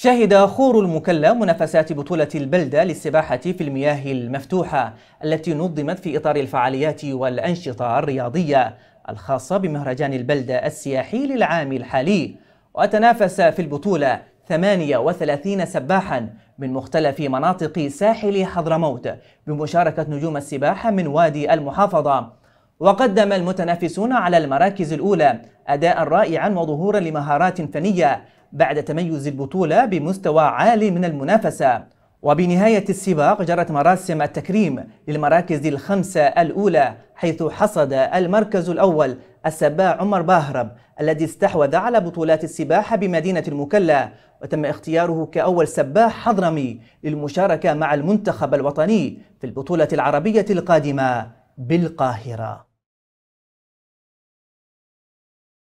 شهد خور المكلا منافسات بطولة البلدة للسباحة في المياه المفتوحة التي نظمت في إطار الفعاليات والأنشطة الرياضية الخاصة بمهرجان البلدة السياحي للعام الحالي وتنافس في البطولة 38 سباحا من مختلف مناطق ساحل حضرموت بمشاركة نجوم السباحة من وادي المحافظة وقدم المتنافسون على المراكز الأولى أداء رائعا وظهورا لمهارات فنية بعد تميز البطولة بمستوى عالي من المنافسة وبنهاية السباق جرت مراسم التكريم للمراكز الخمسة الأولى حيث حصد المركز الأول السباع عمر باهرب الذي استحوذ على بطولات السباحة بمدينة المكلا وتم اختياره كأول سباح حضرمي للمشاركة مع المنتخب الوطني في البطولة العربية القادمة بالقاهرة